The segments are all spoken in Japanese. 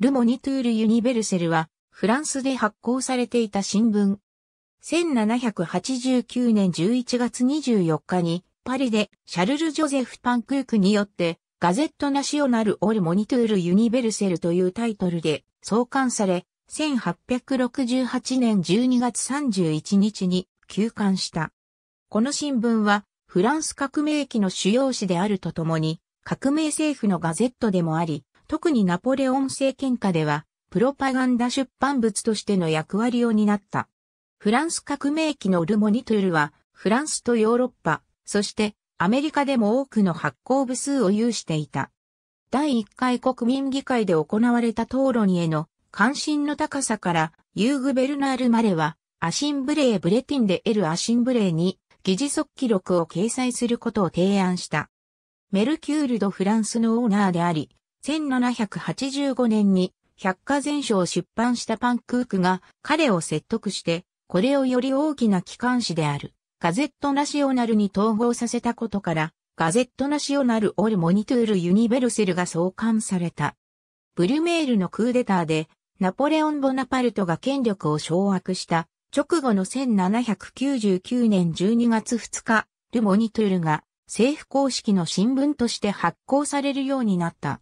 ルモニトゥール・ユニベルセルは、フランスで発行されていた新聞。1789年11月24日に、パリでシャルル・ジョゼフ・パンクークによって、ガゼット・ナショナル・オル・モニトゥール・ユニベルセルというタイトルで創刊され、1868年12月31日に休刊した。この新聞は、フランス革命期の主要紙であるとともに、革命政府のガゼットでもあり、特にナポレオン政権下では、プロパガンダ出版物としての役割を担った。フランス革命期のルモニトゥルは、フランスとヨーロッパ、そしてアメリカでも多くの発行部数を有していた。第1回国民議会で行われた討論への関心の高さから、ユーグ・ベルナール・マレは、アシンブレー・ブレティンで得るアシンブレーに、議事速記録を掲載することを提案した。メルキュール・ド・フランスのオーナーであり、1785年に百科全書を出版したパンクークが彼を説得して、これをより大きな機関誌であるガゼットナシオナルに統合させたことから、ガゼットナシオナル・オル・モニトゥール・ユニベルセルが創刊された。ブルメールのクーデターで、ナポレオン・ボナパルトが権力を掌握した直後の1799年12月2日、ル・モニトゥールが政府公式の新聞として発行されるようになった。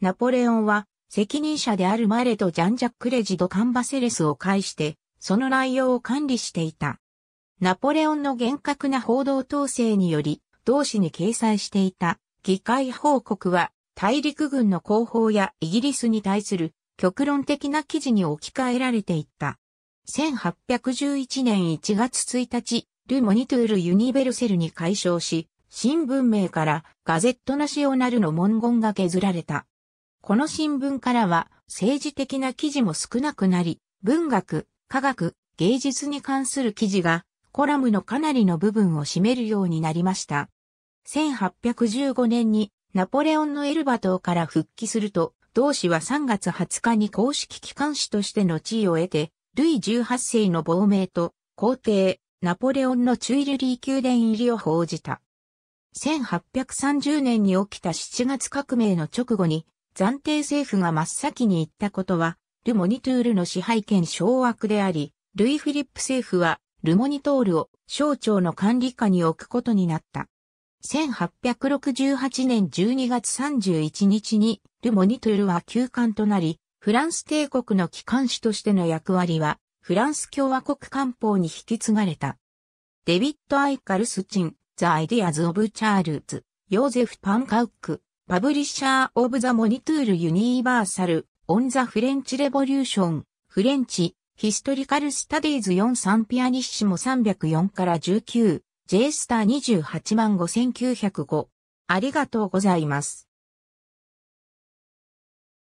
ナポレオンは、責任者であるマレとジャンジャック・レジド・カンバセレスを介して、その内容を管理していた。ナポレオンの厳格な報道統制により、同紙に掲載していた議会報告は、大陸軍の広報やイギリスに対する極論的な記事に置き換えられていった。1811年1月1日、ル・モニトゥール・ユニベルセルに解消し、新文明からガゼットナシオナルの文言が削られた。この新聞からは政治的な記事も少なくなり、文学、科学、芸術に関する記事がコラムのかなりの部分を占めるようになりました。1815年にナポレオンのエルバ島から復帰すると、同氏は3月20日に公式機関紙としての地位を得て、ルイ18世の亡命と皇帝、ナポレオンのチュイルリー宮殿入りを報じた。1830年に起きた7月革命の直後に暫定政府が真っ先に言ったことは、ル・モニトゥールの支配権掌握であり、ルイ・フィリップ政府は、ル・モニトールを省庁の管理下に置くことになった。1868年12月31日に、ル・モニトゥールは休館となり、フランス帝国の機関士としての役割は、フランス共和国官報に引き継がれた。デビッド・アイ・カルスチン、ザ・アイディアズ・オブ・チャールズ、ヨーゼフ・パンカウック、パブリッシャー・オブ・ザ・モニトゥール・ユニーバーサル・オン・ザ・フレンチ・レボリューション、フレンチ、ヒストリカル・スタディーズ43ピアニッシモ304から19、イスター28万5905。ありがとうございます。